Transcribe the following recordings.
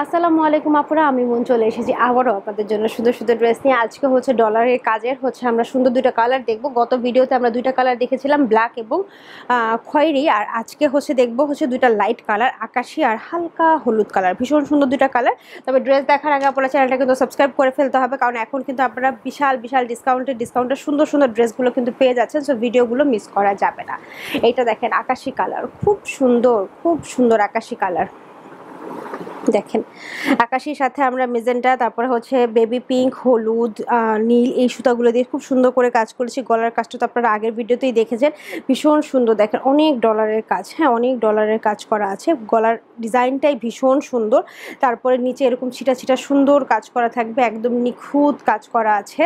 আসসালামু আলাইকুম আপুরা আমি মন চলে এসেছি আবারও আপনাদের জন্য সুন্দর সুন্দর ড্রেস নিয়ে আজকে হচ্ছে ডলারের কাজের হচ্ছে আমরা সুন্দর দুইটা কালার দেখব গত ভিডিওতে আমরা দুইটা কালার দেখেছিলাম ব্ল্যাক এবং খয়েরি আর আজকে হচ্ছে দেখব হচ্ছে দুইটা লাইট কালার আকাশি আর হালকা হলুদ কালার ভীষণ সুন্দর দুইটা কালার তবে ড্রেস দেখার আগে আপনারা চ্যানেলটা কিন্তু সাবস্ক্রাইব করে ফেলতে হবে কারণ এখন কিন্তু আপনারা বিশাল বিশাল ডিসকাউন্টের ডিসকাউন্টের সুন্দর সুন্দর ড্রেসগুলো কিন্তু পেয়ে যাচ্ছেন সো ভিডিওগুলো মিস করা যাবে না এইটা দেখেন আকাশি কালার খুব সুন্দর খুব সুন্দর আকাশি কালার দেখেন আকাশের সাথে আমরা মেজেন্টা তারপরে হচ্ছে বেবি পিঙ্ক হলুদ নীল এই সুতাগুলো দিয়ে খুব সুন্দর করে কাজ করেছি গলার কাজটা তো আপনারা আগের ভিডিওতেই দেখেছেন ভীষণ সুন্দর দেখেন অনেক ডলারের কাজ হ্যাঁ অনেক ডলারের কাজ করা আছে গলার ডিজাইনটাই ভীষণ সুন্দর তারপরে নিচে এরকম ছিটা ছিটা সুন্দর কাজ করা থাকবে একদম নিখুঁত কাজ করা আছে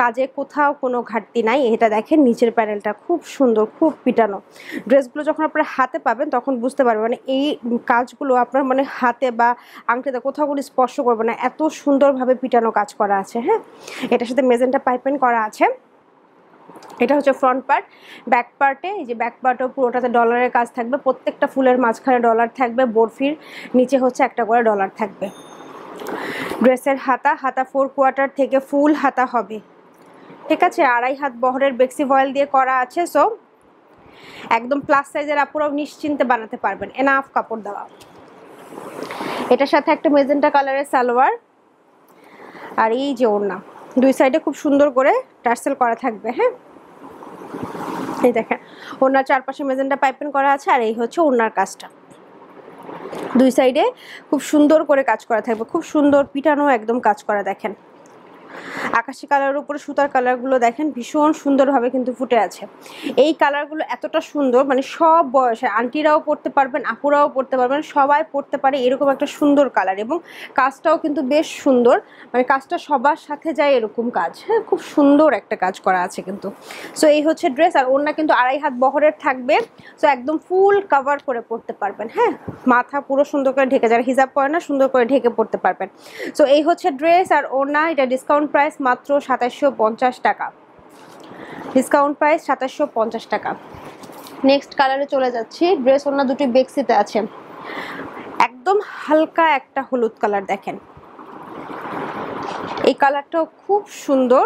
কাজে কোথাও কোনো ঘাটতি নাই এটা দেখেন নিচের প্যানেলটা খুব সুন্দর খুব পিটানো ড্রেসগুলো যখন আপনারা হাতে পাবেন তখন বুঝতে পারবেন মানে এই কাজগুলো আপনার মানে হাতে বা আংটিটা কোথাও কোনো স্পর্শ করবে না এত সুন্দরভাবে পিটানো কাজ করা আছে হ্যাঁ এটার সাথে মেজেন্টা পাইপেন করা আছে এটা হচ্ছে ফ্রন্ট পার্ট ব্যাক পার্টে এই যে ব্যাক পার্টও পুরোটাতে ডলারের কাজ থাকবে প্রত্যেকটা ফুলের মাঝখানে ডলার থাকবে বরফির নিচে হচ্ছে একটা করে ডলার থাকবে ড্রেসের হাতা হাতা ফোর কোয়ার্টার থেকে ফুল হাতা হবে ঠিক আছে আড়াই হাত বহরের বেক্সি ভয়েল দিয়ে করা আছে সো একদম প্লাস সাইজের আপুরাও নিশ্চিন্তে বানাতে পারবেন এনাফ কাপড় দেওয়া এটার সাথে একটা মেজেন্টা কালারের সালোয়ার আর এই যে ওড়না দুই সাইডে খুব সুন্দর করে টার্সেল করা থাকবে হ্যাঁ এই দেখেন ওনার চারপাশে মেজেন্টা পাইপেন করা আছে আর এই হচ্ছে ওনার কাজটা দুই সাইডে খুব সুন্দর করে কাজ করা থাকবে খুব সুন্দর পিটানো একদম কাজ করা দেখেন আকাশি কালারের উপরে সুতার কালারগুলো দেখেন ভীষণ সুন্দরভাবে কিন্তু ফুটে আছে এই কালারগুলো এতটা সুন্দর মানে সব বয়সে আন্টিরাও পড়তে পারবেন আপুরাও পড়তে পারবেন সবাই পড়তে পারে এরকম একটা সুন্দর কালার এবং কাজটাও কিন্তু বেশ সুন্দর মানে কাজটা সবার সাথে যায় এরকম কাজ হ্যাঁ খুব সুন্দর একটা কাজ করা আছে কিন্তু সো এই হচ্ছে ড্রেস আর ওনা কিন্তু আড়াই হাত বহরের থাকবে সো একদম ফুল কাভার করে পড়তে পারবেন হ্যাঁ মাথা পুরো সুন্দর করে ঢেকে যায় হিজাব পরে না সুন্দর করে ঢেকে পড়তে পারবেন সো এই হচ্ছে ড্রেস আর ওনা এটা ডিসকাউন্ট প্রাইস প্রাইস মাত্র সাতাশশো টাকা ডিসকাউন্ট প্রাইস সাতাশশো টাকা নেক্সট কালারে চলে যাচ্ছি ড্রেস ওনার দুটি বেক্সিতে আছে একদম হালকা একটা হলুদ কালার দেখেন এই কালারটাও খুব সুন্দর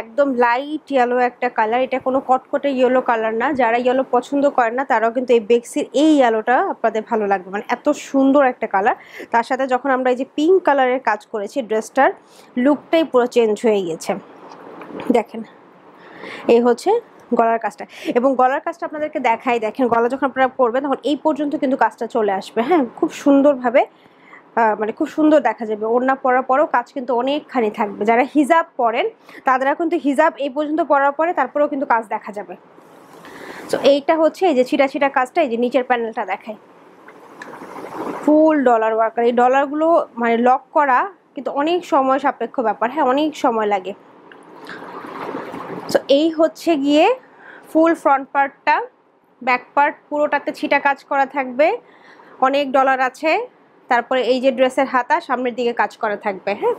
একদম লাইট ইয়েলো একটা কালার এটা কোনো কটকটে ইয়েলো কালার না যারা ইয়েলো পছন্দ করেন না তারাও কিন্তু এই বেক্সির এই ইয়েলোটা আপনাদের ভালো লাগবে মানে এত সুন্দর একটা কালার তার সাথে যখন আমরা এই যে পিঙ্ক কালারের কাজ করেছি ড্রেসটার লুকটাই পুরো চেঞ্জ হয়ে গিয়েছে দেখেন এই হচ্ছে গলার কাজটা এবং গলার কাজটা আপনাদেরকে দেখাই দেখেন গলা যখন আপনারা করবেন তখন এই পর্যন্ত কিন্তু কাজটা চলে আসবে হ্যাঁ খুব সুন্দরভাবে মানে খুব সুন্দর দেখা যাবে ওড়না পরার পরেও কাজ কিন্তু অনেকখানি থাকবে যারা হিজাব পরেন তারা কিন্তু হিজাব এই পর্যন্ত পরার পরে তারপরেও কিন্তু কাজ দেখা যাবে তো এইটা হচ্ছে এই যে ছিটা ছিটা কাজটা এই যে নিচের প্যানেলটা দেখায় ফুল ডলার ওয়ার্কার এই ডলারগুলো মানে লক করা কিন্তু অনেক সময় সাপেক্ষ ব্যাপার হ্যাঁ অনেক সময় লাগে তো এই হচ্ছে গিয়ে ফুল ফ্রন্ট পার্টটা ব্যাক পার্ট পুরোটাতে ছিটা কাজ করা থাকবে অনেক ডলার আছে তারপরে এই যে ড্রেসের হাতা সামনের দিকে কাজ করা থাকবে হ্যাঁ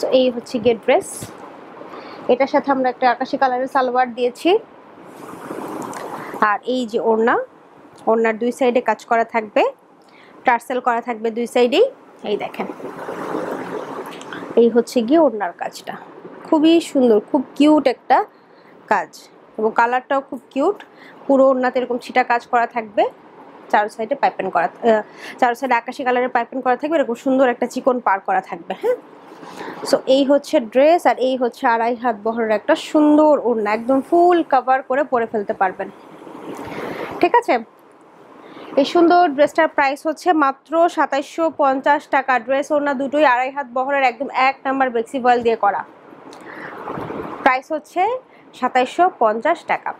তো এই হচ্ছে গিয়ে ড্রেস এটার সাথে আমরা একটা আকাশি কালারের সালোয়ার দিয়েছি আর এই যে ওড়না ওড়নার দুই সাইডে কাজ করা থাকবে টার্সেল করা থাকবে দুই সাইডেই এই দেখেন এই হচ্ছে গিয়ে ওড়নার কাজটা খুবই সুন্দর খুব কিউট একটা কাজ এবং কালারটাও খুব কিউট পুরো ওড়নাতে এরকম ছিটা কাজ করা থাকবে চার সাইডে পাইপেন করা চার সাইডে আকাশি কালারের পাইপেন করা থাকবে এরকম সুন্দর একটা চিকন পার করা থাকবে হ্যাঁ সো এই হচ্ছে ড্রেস আর এই হচ্ছে আড়াই হাত বহরের একটা সুন্দর ওড়না একদম ফুল কভার করে পরে ফেলতে পারবেন ঠিক আছে এই সুন্দর ড্রেসটার প্রাইস হচ্ছে মাত্র সাতাইশো পঞ্চাশ টাকা ড্রেস ওড়না দুটোই আড়াই হাত বহরের একদম এক নাম্বার বেক্সি বয়েল দিয়ে করা প্রাইস হচ্ছে সাতাইশো পঞ্চাশ টাকা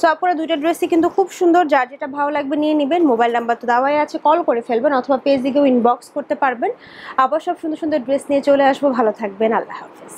সো আপনারা দুইটা ড্রেসই কিন্তু খুব সুন্দর যার যেটা ভালো লাগবে নিয়ে নেবেন মোবাইল নাম্বার তো দেওয়াই আছে কল করে ফেলবেন অথবা পেজ দিকেও ইনবক্স করতে পারবেন আবার সব সুন্দর সুন্দর ড্রেস নিয়ে চলে আসবো ভালো থাকবেন আল্লাহ হাফিজ